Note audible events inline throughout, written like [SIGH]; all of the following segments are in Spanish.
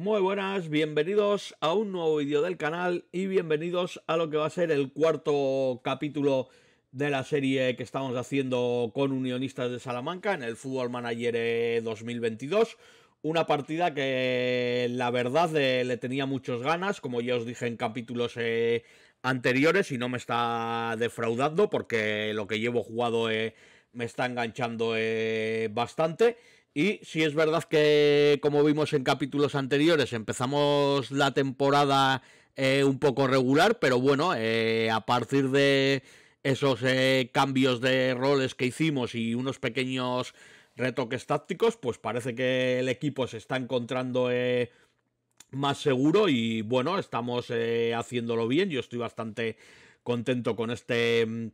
Muy buenas, bienvenidos a un nuevo vídeo del canal y bienvenidos a lo que va a ser el cuarto capítulo de la serie que estamos haciendo con Unionistas de Salamanca en el Fútbol Manager 2022. Eh, Una partida que la verdad eh, le tenía muchas ganas, como ya os dije en capítulos eh, anteriores y no me está defraudando porque lo que llevo jugado me está enganchando bastante. Y si es verdad que, como vimos en capítulos anteriores, empezamos la temporada eh, un poco regular, pero bueno, eh, a partir de esos eh, cambios de roles que hicimos y unos pequeños retoques tácticos, pues parece que el equipo se está encontrando más seguro y bueno, estamos haciéndolo bien. Yo estoy bastante contento con este mm,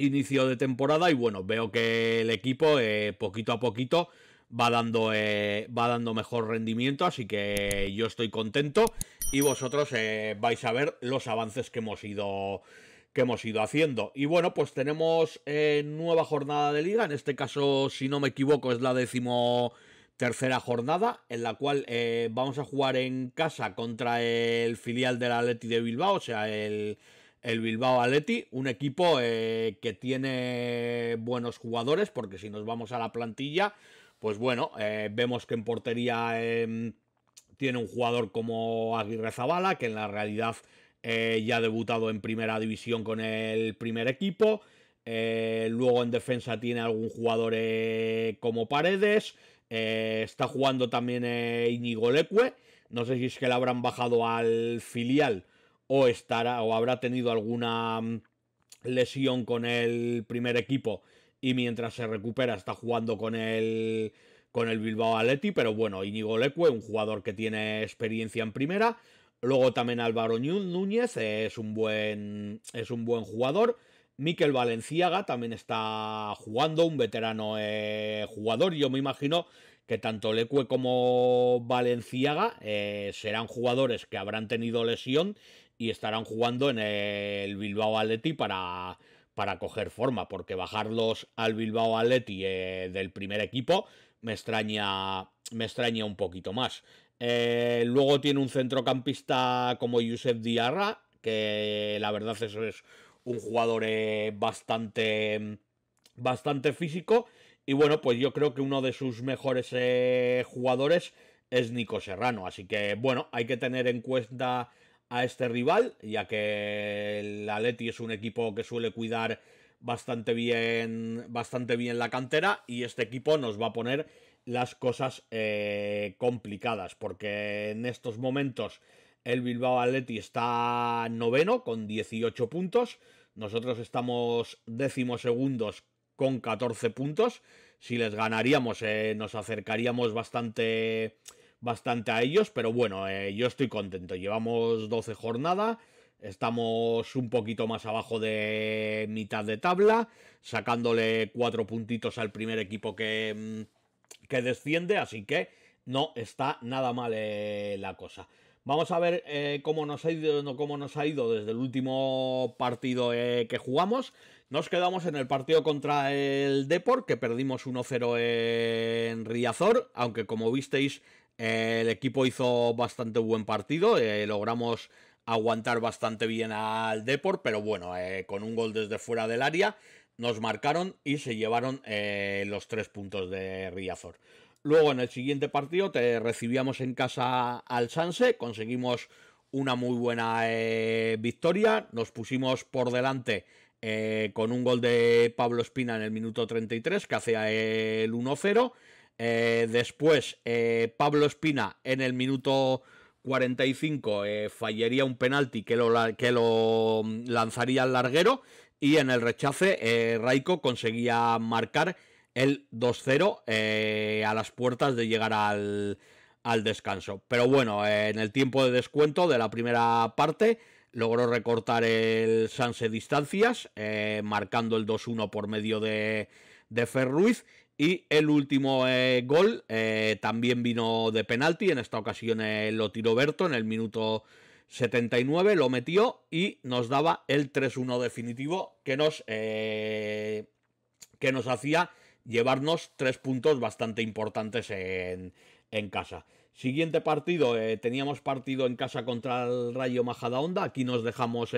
inicio de temporada y bueno, veo que el equipo poquito a poquito va dando, eh, va dando mejor rendimiento, así que yo estoy contento y vosotros eh, vais a ver los avances que hemos ido que hemos ido haciendo. Y bueno, pues tenemos eh, nueva jornada de liga, en este caso, si no me equivoco, es la décimo tercera jornada, en la cual vamos a jugar en casa contra el filial del Atleti de Bilbao, o sea, el, Bilbao Atleti, un equipo que tiene buenos jugadores, porque si nos vamos a la plantilla, pues bueno, eh, vemos que en portería em, tiene un jugador como Aguirre Zabala, que en la realidad eh, ya ha debutado en primera división con el primer equipo. Eh, luego en defensa tiene algún jugador como Paredes. está jugando también Iñigo Lecue. No sé si es que le habrán bajado al filial o, estará, o habrá tenido alguna mm, lesión con el primer equipo y mientras se recupera está jugando con el, con el Bilbao Aleti. pero bueno, Íñigo Leque, un jugador que tiene experiencia en primera. Luego también Álvaro Núñez, es un buen, es un buen jugador. Miquel Valenciaga también está jugando, un veterano eh, jugador. Yo me imagino que tanto Leque como Valenciaga eh, serán jugadores que habrán tenido lesión y estarán jugando en el Bilbao Aleti para, para coger forma, porque bajarlos al Bilbao Atleti eh, del primer equipo me extraña, me extraña un poquito más. Eh, luego tiene un centrocampista como Yusef Diarra, que la verdad es un jugador eh, bastante, bastante físico. Y bueno, pues yo creo que uno de sus mejores jugadores es Nico Serrano. Así que bueno, hay que tener en cuenta a este rival, ya que el Atleti es un equipo que suele cuidar bastante bien, bastante bien la cantera y este equipo nos va a poner las cosas eh, complicadas, porque en estos momentos el Bilbao Atleti está noveno con 18 puntos, nosotros estamos segundos con 14 puntos, si les ganaríamos eh, nos acercaríamos bastante bastante a ellos, pero bueno, eh, yo estoy contento. Llevamos 12 jornadas, estamos un poquito más abajo de mitad de tabla, sacándole 4 puntitos al primer equipo que, mm, que desciende, así que no está nada mal eh, la cosa. Vamos a ver eh, cómo, nos ha ido, cómo nos ha ido desde el último partido que jugamos. Nos quedamos en el partido contra el Deport, que perdimos 1-0 en Riazor, aunque como visteis el equipo hizo bastante buen partido, eh, logramos aguantar bastante bien al Deport, pero bueno, eh, con un gol desde fuera del área nos marcaron y se llevaron eh, los tres puntos de Riazor. Luego en el siguiente partido te recibíamos en casa al Sanse, conseguimos una muy buena victoria, nos pusimos por delante con un gol de Pablo Espina en el minuto 33 que hacía el 1-0 eh, después, eh, Pablo Espina en el minuto 45 eh, fallaría un penalti que lo, que lo mm, lanzaría al larguero y en el rechace Raico conseguía marcar el 2-0 a las puertas de llegar al, descanso. Pero bueno, en el tiempo de descuento de la primera parte logró recortar el Sanse distancias, marcando el 2-1 por medio de, de Ferruiz y el último eh, gol eh, también vino de penalti, en esta ocasión eh, lo tiró Berto en el minuto 79, lo metió y nos daba el 3-1 definitivo que nos, que nos hacía llevarnos tres puntos bastante importantes en, casa. Siguiente partido, teníamos partido en casa contra el Rayo Majadahonda. Aquí nos dejamos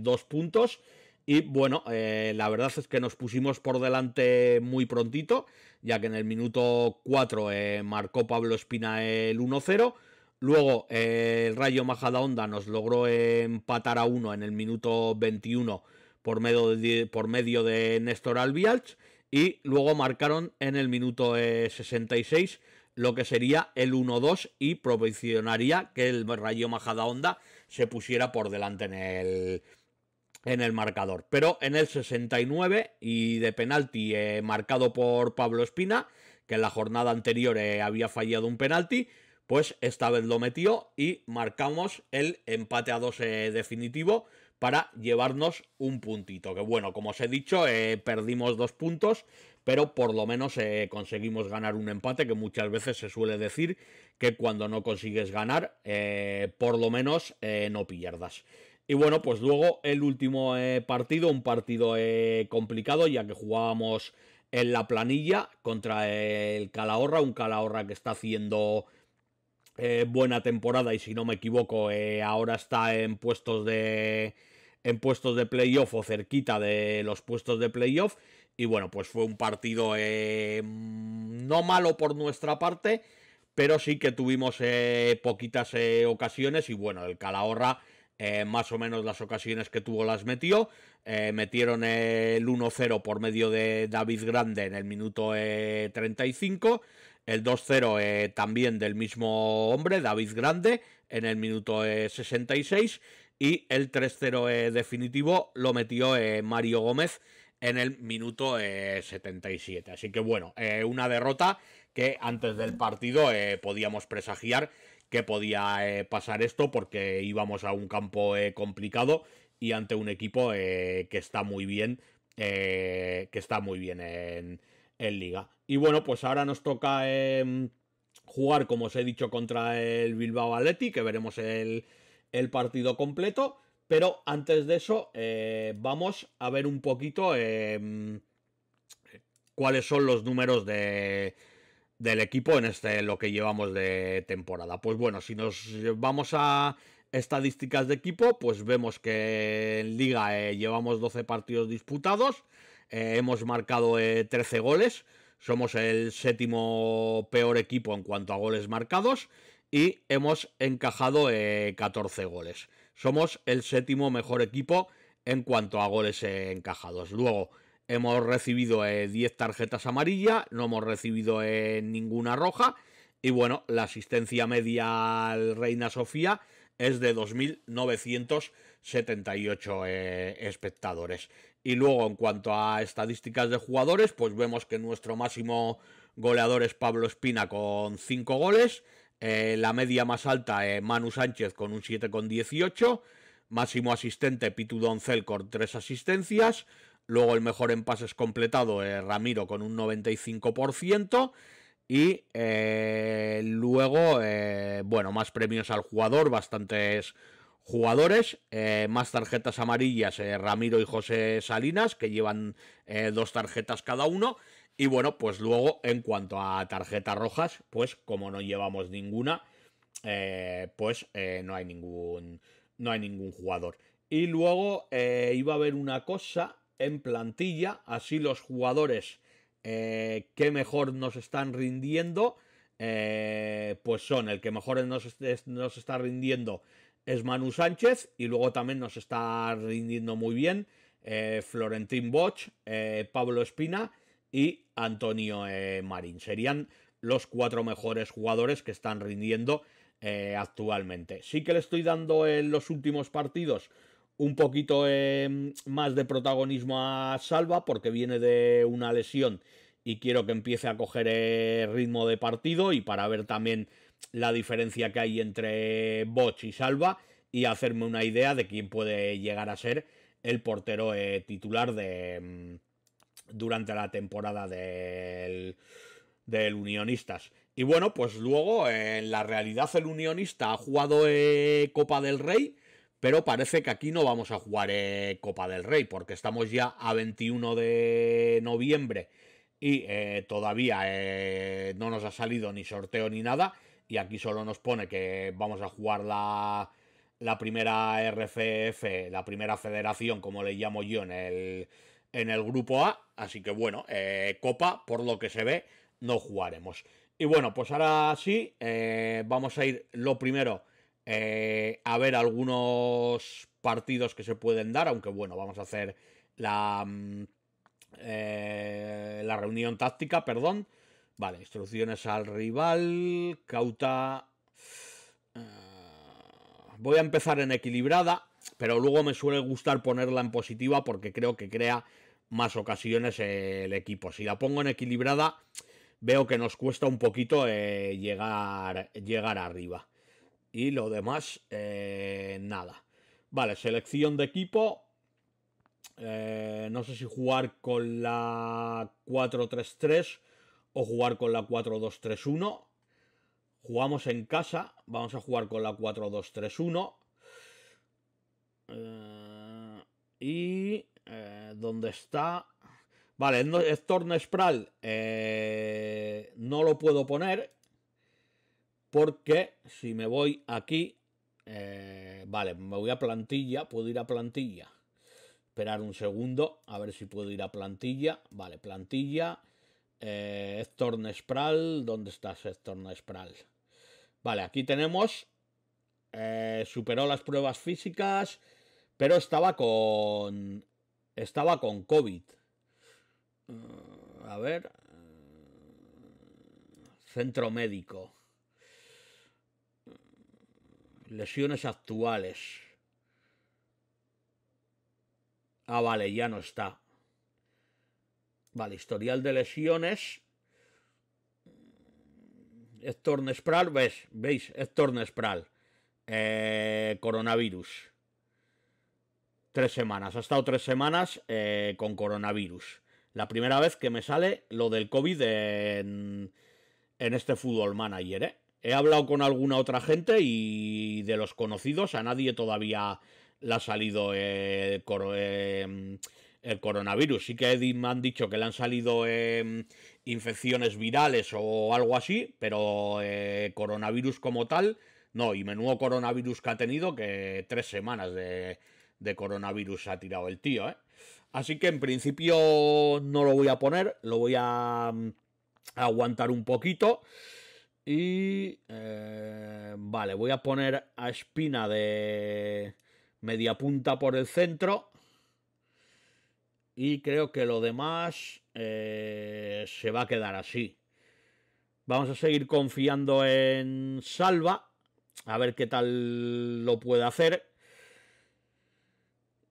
dos puntos. Y bueno, eh, la verdad es que nos pusimos por delante muy prontito, ya que en el minuto 4 eh, marcó Pablo Espina el 1-0. Luego eh, el Rayo Onda nos logró empatar a 1 en el minuto 21 por medio de, por medio de Néstor Albialch. Y luego marcaron en el minuto 66 lo que sería el 1-2 y proporcionaría que el Rayo Onda se pusiera por delante en el en el marcador. Pero en el 69 y de penalti eh, marcado por Pablo Espina, que en la jornada anterior eh, había fallado un penalti, pues esta vez lo metió y marcamos el empate a dos eh, definitivo para llevarnos un puntito. Que bueno, como os he dicho, perdimos dos puntos, pero por lo menos conseguimos ganar un empate, que muchas veces se suele decir que cuando no consigues ganar, por lo menos no pierdas. Y bueno, pues luego el último eh, partido, un partido eh, complicado, ya que jugábamos en la planilla contra el Calahorra, un Calahorra que está haciendo eh, buena temporada y si no me equivoco, ahora está en puestos de en puestos de playoff o cerquita de los puestos de playoff. Y bueno, pues fue un partido no malo por nuestra parte, pero sí que tuvimos poquitas ocasiones y bueno, el Calahorra eh, más o menos las ocasiones que tuvo las metió. Eh, metieron el 1-0 por medio de David Grande en el minuto 35. Eh, el 2-0 también del mismo hombre, David Grande, en el minuto 66. Y el 3-0 definitivo lo metió Mario Gómez en el minuto 77. Así que bueno, una derrota que antes del partido podíamos presagiar que podía eh, pasar esto porque íbamos a un campo eh, complicado y ante un equipo eh, que está muy bien, que está muy bien en, en, liga. Y bueno, pues ahora nos toca em, jugar, como os he dicho, contra el Bilbao Atleti, que veremos el, el partido completo. Pero antes de eso, vamos a ver un poquito em, cuáles son los números de del equipo en este lo que llevamos de temporada. Pues bueno, si nos vamos a estadísticas de equipo, pues vemos que en liga eh, llevamos 12 partidos disputados, eh, hemos marcado 13 eh, goles, somos el séptimo peor equipo en cuanto a goles marcados y hemos encajado 14 goles. Somos el séptimo mejor equipo en cuanto a goles encajados. Luego, hemos recibido 10 eh, tarjetas amarillas, no hemos recibido eh, ninguna roja. Y bueno, la asistencia media al Reina Sofía es de 2.978 eh, espectadores. Y luego, en cuanto a estadísticas de jugadores, pues vemos que nuestro máximo goleador es Pablo Espina con 5 goles. la media más alta es Manu Sánchez con un 7,18. Máximo asistente Pitu Doncel con 3 asistencias. Luego el mejor en pases completado, eh, Ramiro con un 95%. Y eh, luego, eh, bueno, más premios al jugador, bastantes jugadores, más tarjetas amarillas, Ramiro y José Salinas, que llevan dos tarjetas cada uno. Y bueno, pues luego en cuanto a tarjetas rojas, pues como no llevamos ninguna, pues no hay ningún no hay ningún jugador. Y luego iba a haber una cosa en plantilla, así los jugadores eh, que mejor nos están rindiendo, eh, pues son el que mejor nos, está rindiendo es Manu Sánchez y luego también nos está rindiendo muy bien eh, Florentín Boch, Pablo Espina y Antonio Marín. Serían los cuatro mejores jugadores que están rindiendo actualmente. Sí que le estoy dando en los últimos partidos un poquito em, más de protagonismo a Salva porque viene de una lesión y quiero que empiece a coger el eh, ritmo de partido y para ver también la diferencia que hay entre Boch y Salva y hacerme una idea de quién puede llegar a ser el portero eh, titular de em, durante la temporada del, del Unionistas. Y bueno, pues luego en la realidad el Unionista ha jugado eh, Copa del Rey pero parece que aquí no vamos a jugar eh, Copa del Rey, porque estamos ya a 21 de noviembre y eh, todavía eh, no nos ha salido ni sorteo ni nada, y aquí solo nos pone que vamos a jugar la, la primera RCF, la primera federación, como le llamo yo, en el, en el grupo A, así que bueno, Copa, por lo que se ve, no jugaremos. Y bueno, pues ahora sí, vamos a ir lo primero eh, a ver algunos partidos que se pueden dar, aunque bueno, vamos a hacer la, mm, eh, la reunión táctica, perdón. Vale, instrucciones al rival, cauta... Eh, voy a empezar en equilibrada, pero luego me suele gustar ponerla en positiva porque creo que crea más ocasiones el equipo. Si la pongo en equilibrada, veo que nos cuesta un poquito llegar, llegar arriba y lo demás, eh, nada. Vale, selección de equipo. Eh, no sé si jugar con la 4-3-3 o jugar con la 4-2-3-1. Jugamos en casa. Vamos a jugar con la 4-2-3-1. Eh, y... Eh, ¿Dónde está? Vale, Héctor Nespral eh, no lo puedo poner porque si me voy aquí, eh, vale, me voy a plantilla, puedo ir a plantilla. Esperar un segundo, a ver si puedo ir a plantilla. Vale, plantilla, eh, Nespral, ¿dónde estás Héctor Nespral? Vale, aquí tenemos, eh, superó las pruebas físicas, pero estaba con, estaba con COVID. Eh, a ver, centro médico. Lesiones actuales. Ah, vale, ya no está. Vale, historial de lesiones. Héctor Nespral, ¿ves? ¿Veis? Héctor Nespral. Eh, coronavirus. Tres semanas. Ha estado tres semanas eh, con coronavirus. La primera vez que me sale lo del COVID en, en este fútbol manager, ¿eh? He hablado con alguna otra gente y de los conocidos a nadie todavía le ha salido eh, em, el, coronavirus. Sí que me han dicho que le han salido em, infecciones virales o algo así, pero eh, coronavirus como tal, no. Y menudo coronavirus que ha tenido, que tres semanas de, de coronavirus ha tirado el tío, ¿eh? Así que en principio no lo voy a poner, lo voy a mm, aguantar un poquito. Y. Eh, vale, voy a poner a Espina de media punta por el centro. Y creo que lo demás eh, se va a quedar así. Vamos a seguir confiando en Salva. A ver qué tal lo puede hacer.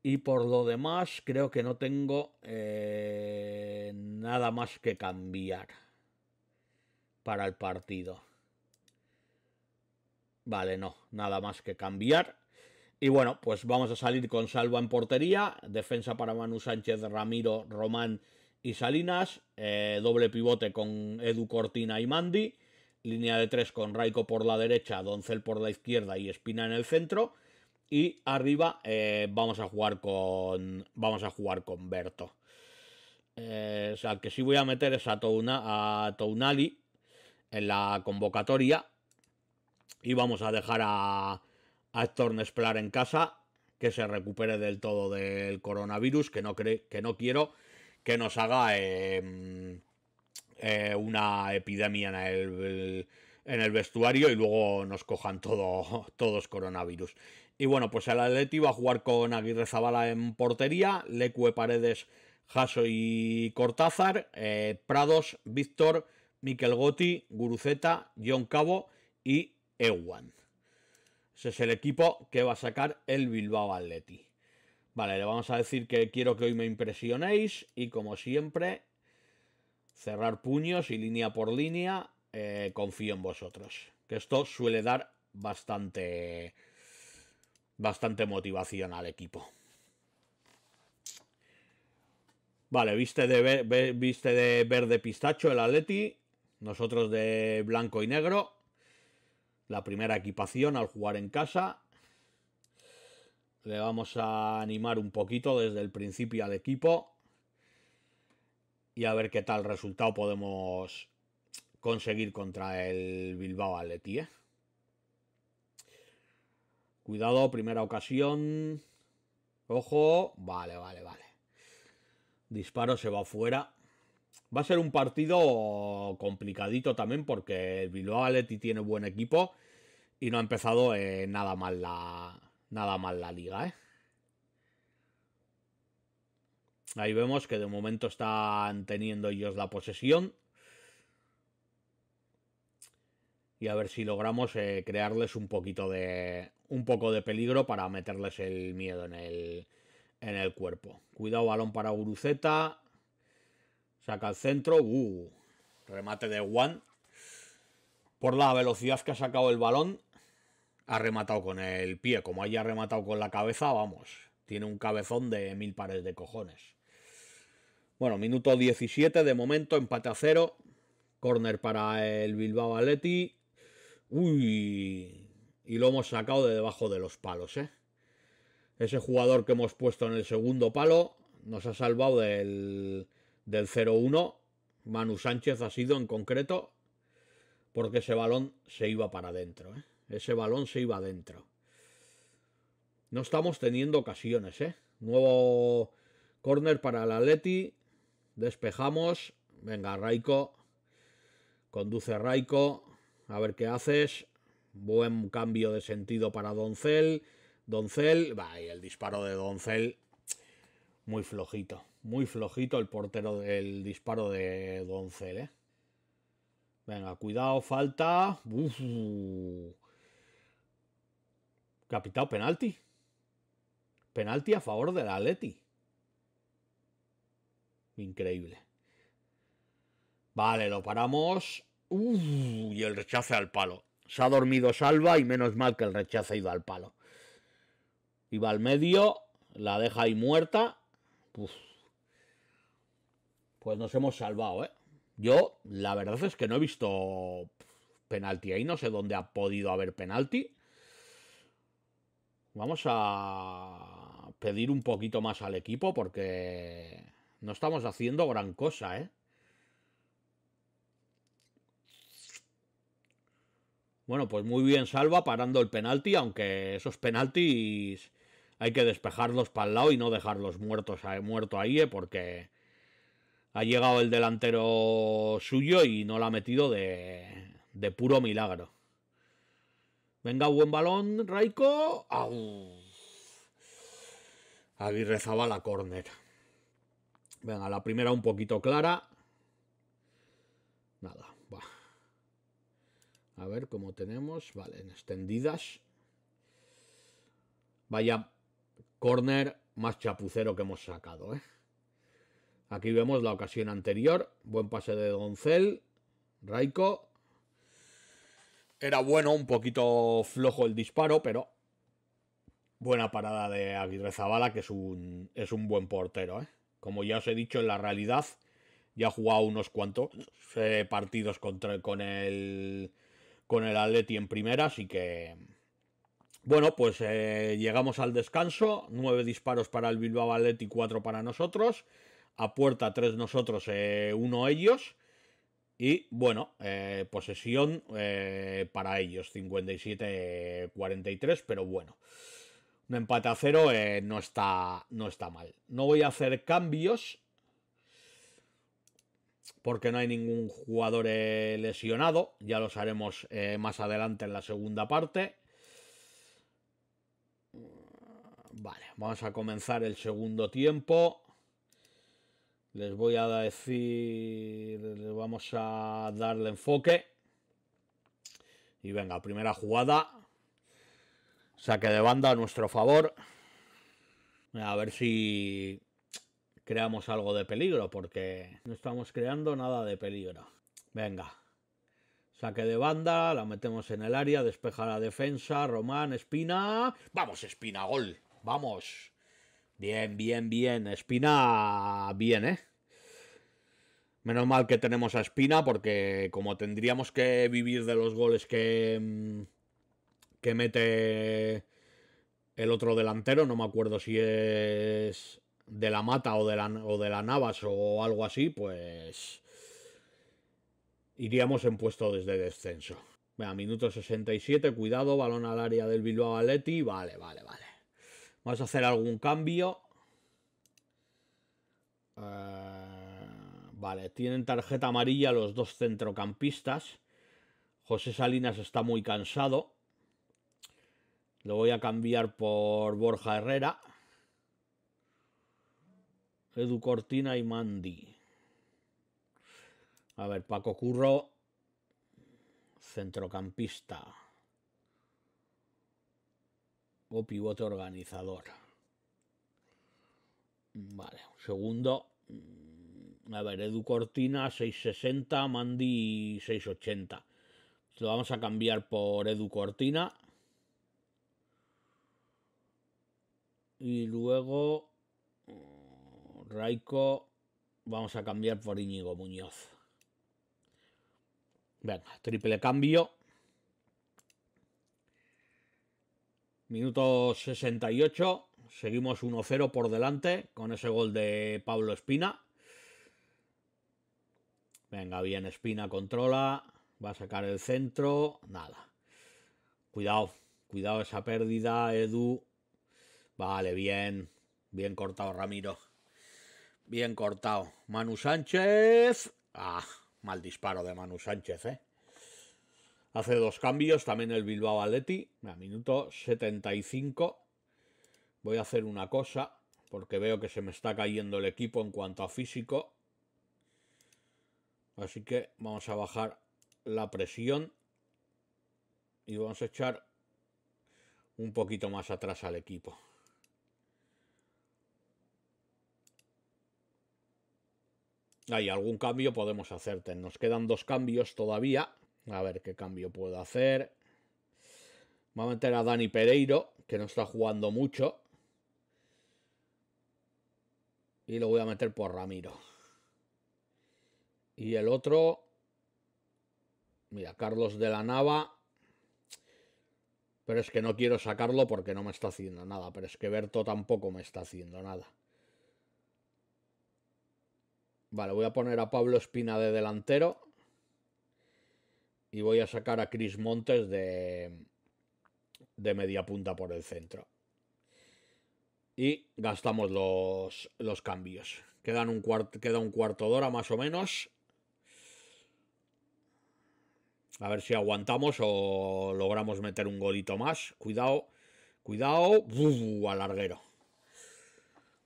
Y por lo demás, creo que no tengo eh, nada más que cambiar para el partido. Vale, no, nada más que cambiar. Y bueno, pues vamos a salir con Salva en portería, defensa para Manu Sánchez, Ramiro, Román y Salinas, eh, doble pivote con Edu Cortina y Mandi, línea de tres con Raico por la derecha, Doncel por la izquierda y Espina en el centro. Y arriba eh, vamos a jugar con. Vamos a jugar con Berto. Eh, o sea, que sí voy a meter es a, a Tounali en la convocatoria. Y vamos a dejar a, Héctor Nesplar en casa, que se recupere del todo del coronavirus, que no, que no quiero que nos haga em, eh, una epidemia en el, en el vestuario y luego nos cojan [LAUGHS] todos coronavirus. Y bueno, pues el Atleti va a jugar con Aguirre Zabala en portería, Lecue Paredes, Jaso y Cortázar, eh, Prados, Víctor, Miquel Gotti, Guruceta, John Cabo y Ewan. Ese es el equipo que va a sacar el Bilbao Atleti. Vale, le vamos a decir que quiero que hoy me impresionéis y como siempre, cerrar puños y línea por línea, eh, confío en vosotros. Que esto suele dar bastante, bastante motivación al equipo. Vale, viste de, viste de verde pistacho el Atleti, nosotros de blanco y negro la primera equipación al jugar en casa. Le vamos a animar un poquito desde el principio al equipo. Y a ver qué tal resultado podemos conseguir contra el Bilbao Atleti. ¿eh? Cuidado, primera ocasión. Ojo. Vale, vale, vale. Disparo se va fuera. Va a ser un partido complicadito también porque el Bilbao Athletic tiene buen equipo y no ha empezado eh, nada mal la nada mal la liga, ¿eh? Ahí vemos que de momento están teniendo ellos la posesión. Y a ver si logramos eh, crearles un poquito de. un poco de peligro para meterles el miedo en el. en el cuerpo. Cuidado, balón para Guruceta. Saca al centro. Uh, remate de Juan. Por la velocidad que ha sacado el balón. Ha rematado con el pie. Como haya rematado con la cabeza, vamos. Tiene un cabezón de mil pares de cojones. Bueno, minuto 17 de momento, empate a cero. Corner para el Bilbao Aleti. Uy. Y lo hemos sacado de debajo de los palos, ¿eh? Ese jugador que hemos puesto en el segundo palo nos ha salvado del del 0-1, Manu Sánchez ha sido en concreto porque ese balón se iba para adentro. ¿eh? Ese balón se iba adentro. No estamos teniendo ocasiones. ¿eh? Nuevo córner para el Atleti. Despejamos. Venga, Raico. Conduce Raico. A ver qué haces. Buen cambio de sentido para Doncel. Doncel. Va, el disparo de Doncel. Muy flojito. Muy flojito el portero del disparo de Doncel, ¿eh? Venga, cuidado, falta. Uf. Capitado, penalti. Penalti a favor la Atleti. Increíble. Vale, lo paramos. Uf, y el rechace al palo. Se ha dormido Salva y menos mal que el rechace ha ido al palo. Iba al medio, la deja ahí muerta. Pues nos hemos salvado, ¿eh? Yo, la verdad es que no he visto penalti ahí, no sé dónde ha podido haber penalti. Vamos a pedir un poquito más al equipo porque no estamos haciendo gran cosa, ¿eh? Bueno, pues muy bien Salva parando el penalti, aunque esos penaltis hay que despejarlos para el lado y no dejarlos muertos muerto ahí, ¿eh? porque ha llegado el delantero suyo y no la ha metido de, puro milagro. Venga, buen balón, Raico. ¡Au! rezaba la córner. Venga, la primera un poquito clara. Nada, va. A ver cómo tenemos. Vale, en extendidas. Vaya córner más chapucero que hemos sacado, ¿eh? Aquí vemos la ocasión anterior. Buen pase de Doncel. Raico. Era bueno, un poquito flojo el disparo, pero buena parada de Aguirre Zabala, que es un, buen portero. ¿eh? Como ya os he dicho, en la realidad ya ha jugado unos cuantos eh, partidos con, el, con el Atleti en primera, así que... Bueno, pues eh, llegamos al descanso, nueve disparos para el Bilbao Atleti, cuatro para nosotros a puerta tres nosotros, eh, uno ellos. Y bueno, eh, posesión eh, para ellos, 57-43, pero bueno. Un empate a cero no, está, no está mal. No voy a hacer cambios porque no hay ningún jugador lesionado. Ya los haremos más adelante en la segunda parte. Vale, vamos a comenzar el segundo tiempo les voy a decir, les vamos a darle enfoque. Y venga, primera jugada. Saque de banda a nuestro favor. A ver si creamos algo de peligro, porque no estamos creando nada de peligro. Venga. Saque de banda, la metemos en el área, despeja la defensa, Román, Espina. ¡Vamos, Espina, gol! ¡Vamos! Bien, bien, bien. Espina, bien, ¿eh? Menos mal que tenemos a Espina porque como tendríamos que vivir de los goles que, mm, que mete el otro delantero, no me acuerdo si es de la Mata o de la, de la Navas o algo así, pues iríamos en puesto desde descenso. A minuto 67, cuidado, balón al área del Bilbao Aleti, vale, vale, vale. Vamos a hacer algún cambio. Eh, vale, tienen tarjeta amarilla los dos centrocampistas. José Salinas está muy cansado. Lo voy a cambiar por Borja Herrera. Edu Cortina y Mandy. A ver, Paco Curro, centrocampista pivote organizador. Vale, segundo. Mm, a ver, Edu Cortina 660, Mandy 680. Lo vamos a cambiar por Edu Cortina. Y luego mm, Raiko vamos a cambiar por Íñigo Muñoz. Venga, triple cambio. Minuto 68, seguimos 1-0 por delante con ese gol de Pablo Espina. Venga, bien, Espina controla, va a sacar el centro, nada. Cuidado, cuidado esa pérdida, Edu. Vale, bien, bien cortado Ramiro. Bien cortado. Manu Sánchez. Ah, mal disparo de Manu Sánchez, ¿eh? Hace dos cambios, también el Bilbao Atleti, a minuto 75. Voy a hacer una cosa, porque veo que se me está cayendo el equipo en cuanto a físico. Así que vamos a bajar la presión y vamos a echar un poquito más atrás al equipo. Hay algún cambio podemos hacerte. Nos quedan dos cambios todavía. A ver qué cambio puedo hacer. voy a meter a Dani Pereiro, que no está jugando mucho. Y lo voy a meter por Ramiro. Y el otro... Mira, Carlos de la Nava. Pero es que no quiero sacarlo porque no me está haciendo nada. Pero es que Berto tampoco me está haciendo nada. Vale, voy a poner a Pablo Espina de delantero y voy a sacar a Chris Montes de, de media punta por el centro. Y gastamos los, cambios. Quedan un queda un cuarto de hora más o menos. A ver si aguantamos o logramos meter un golito más. Cuidado, cuidado. Uf, al larguero.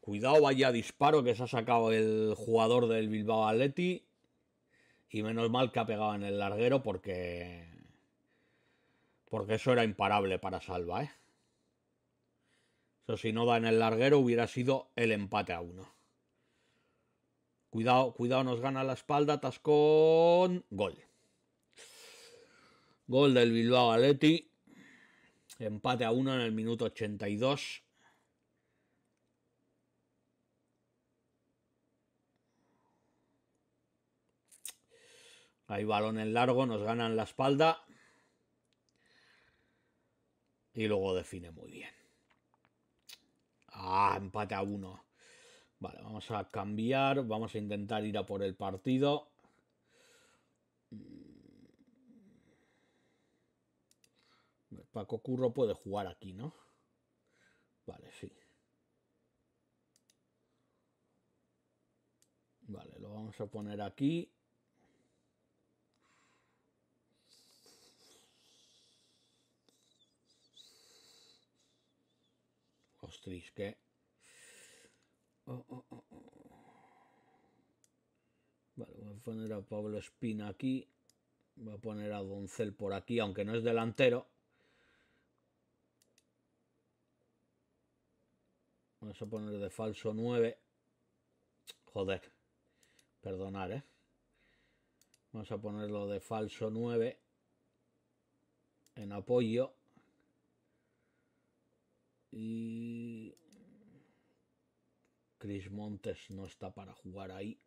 Cuidado, vaya disparo que se ha sacado el jugador del Bilbao Atleti. Y menos mal que ha pegado en el larguero porque. Porque eso era imparable para Salva, ¿eh? Eso si no da en el larguero hubiera sido el empate a uno. Cuidado, cuidado, nos gana la espalda, Tascón. Gol. Gol del Bilbao Galetti, Empate a uno en el minuto 82. Hay balón en largo, nos ganan la espalda. Y luego define muy bien. Ah, empate a uno. Vale, vamos a cambiar. Vamos a intentar ir a por el partido. Mm. Paco Curro puede jugar aquí, ¿no? Vale, sí. Vale, lo vamos a poner aquí. voy a poner a Pablo Espina aquí. Voy a poner a Doncel por aquí, aunque no es delantero. Vamos a poner de falso 9. Joder. Perdonar, ¿eh? Vamos a ponerlo de falso 9 en apoyo. Y Chris Montes no está para jugar ahí.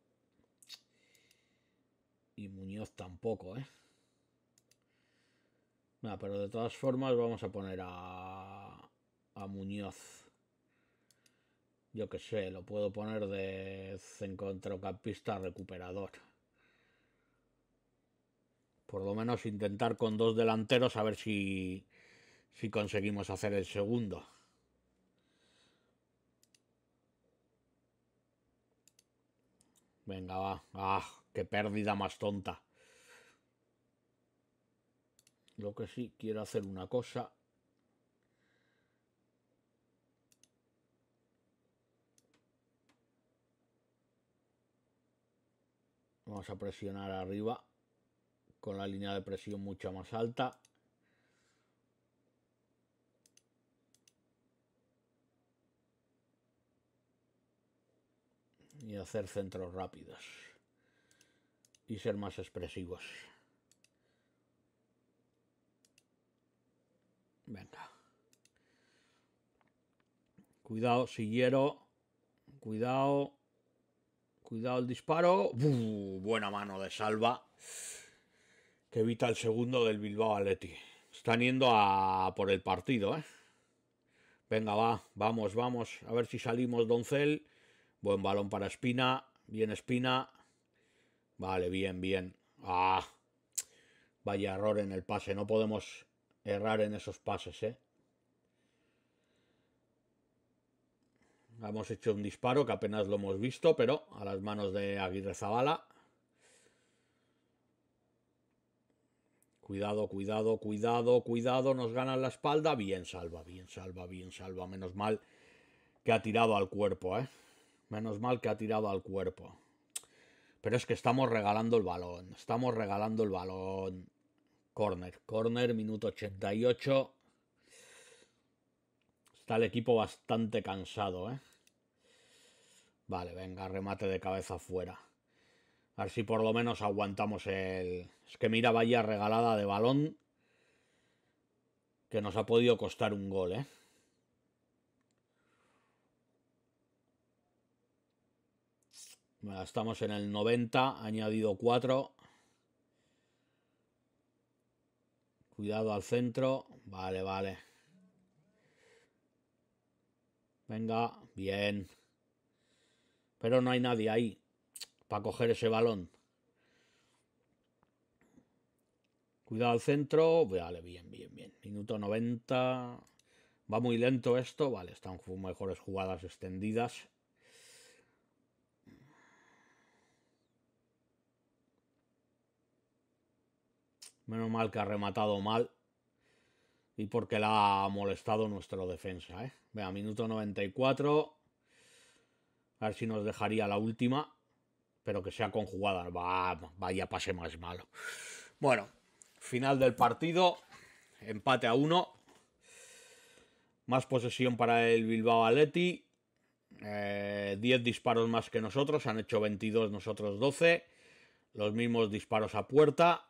Y Muñoz tampoco, ¿eh? pero de todas formas vamos a poner a, a Muñoz. Yo qué sé, lo puedo poner de centrocampista recuperador. Por lo menos intentar con dos delanteros a ver si, si conseguimos hacer el segundo. Venga, va. ¡Ah! ¡Qué pérdida más tonta! Lo que sí, quiero hacer una cosa. Vamos a presionar arriba con la línea de presión mucha más alta. y hacer centros rápidos y ser más expresivos. Venga. Cuidado, sillero. Cuidado. Cuidado el disparo. buena mano de salva. Que evita el segundo del Bilbao Aleti. Están yendo a por el partido, ¿eh? Venga, va. Vamos, vamos. A ver si salimos, Doncel. Buen balón para Espina. Bien Espina. Vale, bien, bien. Ah. Vaya error en el pase. No podemos errar en esos pases, ¿eh? Hemos hecho un disparo que apenas lo hemos visto, pero a las manos de Aguirre Zabala. Cuidado, cuidado, cuidado, cuidado. Nos gana la espalda. Bien salva, bien salva, bien salva. Menos mal que ha tirado al cuerpo, ¿eh? Menos mal que ha tirado al cuerpo. Pero es que estamos regalando el balón. Estamos regalando el balón. Corner, corner, minuto 88. Está el equipo bastante cansado, ¿eh? Vale, venga, remate de cabeza fuera. A ver si por lo menos aguantamos el... Es que mira, vaya regalada de balón que nos ha podido costar un gol, ¿eh? estamos en el 90, añadido 4. Cuidado al centro. Vale, vale. Venga, bien. Pero no hay nadie ahí para coger ese balón. Cuidado al centro. Vale, bien, bien, bien. Minuto 90. Va muy lento esto. Vale, están mejores jugadas extendidas. Menos mal que ha rematado mal. Y porque la ha molestado nuestro defensa. ¿eh? Vea, minuto 94. A ver si nos dejaría la última. Pero que sea conjugada. Va, vaya pase más malo. Bueno, final del partido. Empate a uno. Más posesión para el Bilbao Aleti. 10 eh, disparos más que nosotros. Han hecho 22, nosotros 12. Los mismos disparos a puerta.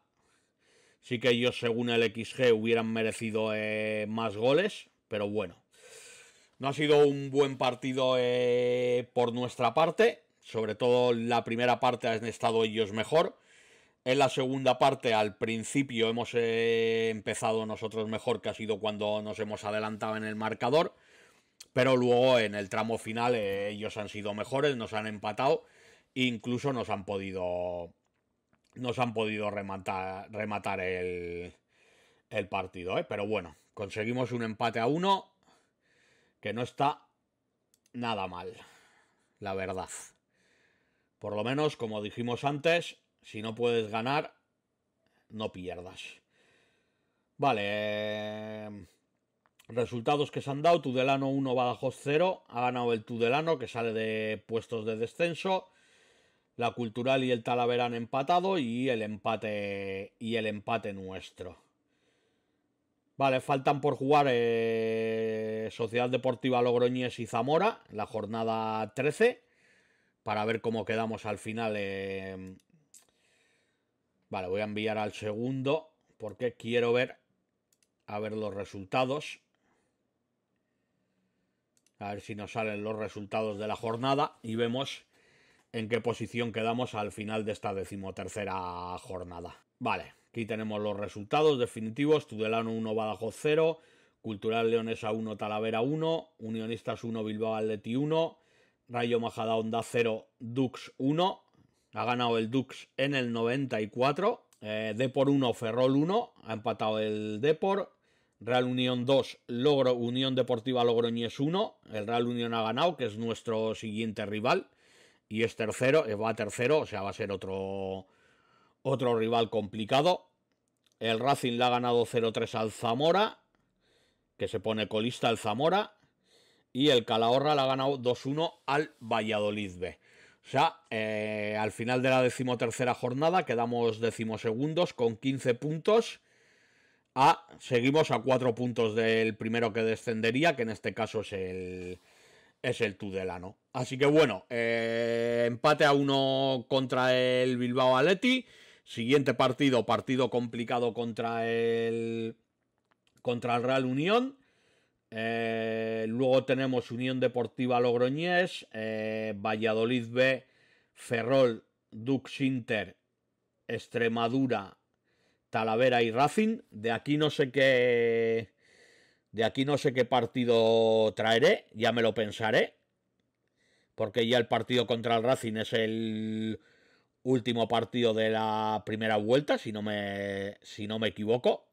Sí que ellos, según el XG, hubieran merecido eh, más goles, pero bueno. No ha sido un buen partido eh, por nuestra parte. Sobre todo la primera parte han estado ellos mejor. En la segunda parte, al principio, hemos eh, empezado nosotros mejor, que ha sido cuando nos hemos adelantado en el marcador. Pero luego en el tramo final ellos han sido mejores, nos han empatado, incluso nos han podido nos han podido rematar, el, el partido, ¿eh? pero bueno, conseguimos un empate a uno que no está nada mal, la verdad. Por lo menos, como dijimos antes, si no puedes ganar, no pierdas. Vale. Em, resultados que se han dado: Tudelano 1, Badajoz 0. Ha ganado el Tudelano, que sale de puestos de descenso. La Cultural y el Talavera han empatado y el empate y el empate nuestro. Vale, faltan por jugar eh, Sociedad Deportiva Logroñés y Zamora, la jornada 13, para ver cómo quedamos al final. Eh, vale, voy a enviar al segundo porque quiero ver a ver los resultados. A ver si nos salen los resultados de la jornada y vemos en qué posición quedamos al final de esta decimotercera jornada. Vale, aquí tenemos los resultados definitivos. Tudelano 1, Badajoz 0. Cultural Leonesa 1, Talavera 1. Unionistas 1, Bilbao Atleti 1. Rayo Majada Onda 0, Dux 1. Ha ganado el Dux en el 94. Eh, Depor 1, Ferrol 1. Ha empatado el Depor. Real Unión 2, Logro, Unión Deportiva Logroñés 1. El Real Unión ha ganado, que es nuestro siguiente rival y es tercero, eh, va a tercero, o sea, va a ser otro, otro rival complicado. El Racing le ha ganado 0-3 al Zamora, que se pone colista al Zamora. Y el Calahorra le ha ganado 2-1 al Valladolid B. O sea, eh, al final de la decimotercera jornada quedamos decimosegundos con 15 puntos. A, ah, seguimos a 4 puntos del primero que descendería, que en este caso es el, es el Tudelano. Así que bueno, eh, empate a uno contra el Bilbao aleti Siguiente partido, partido complicado contra el contra el Real Unión. Eh, luego tenemos Unión Deportiva Logroñés, eh, Valladolid B, Ferrol, Dux Inter, Extremadura, Talavera y Racing. De aquí no sé qué. De aquí no sé qué partido traeré, ya me lo pensaré porque ya el partido contra el Racing es el último partido de la primera vuelta, si no me, si no me equivoco.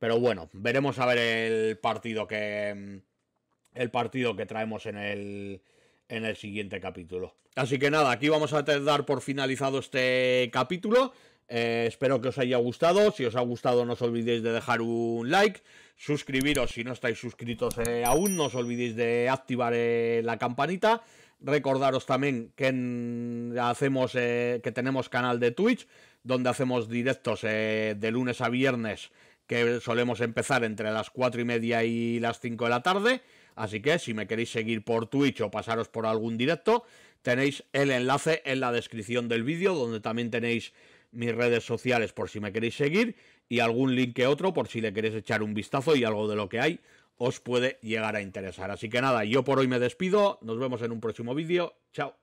Pero bueno, veremos a ver el partido que el partido que traemos en el en el siguiente capítulo. Así que nada, aquí vamos a dar por finalizado este capítulo. Eh, espero que os haya gustado. Si os ha gustado, no os olvidéis de dejar un like. Suscribiros si no estáis suscritos eh, aún. No os olvidéis de activar eh, la campanita. Recordaros también que, que tenemos canal de Twitch, donde hacemos directos de lunes a viernes, que solemos empezar entre las 4 y media y las 5 de la tarde. Así que si me queréis seguir por Twitch o pasaros por algún directo, tenéis el enlace en la descripción del vídeo, donde también tenéis mis redes sociales por si me queréis seguir y algún link que otro por si le queréis echar un vistazo y algo de lo que hay os puede llegar a interesar. Así que nada, yo por hoy me despido, nos vemos en un próximo vídeo, chao.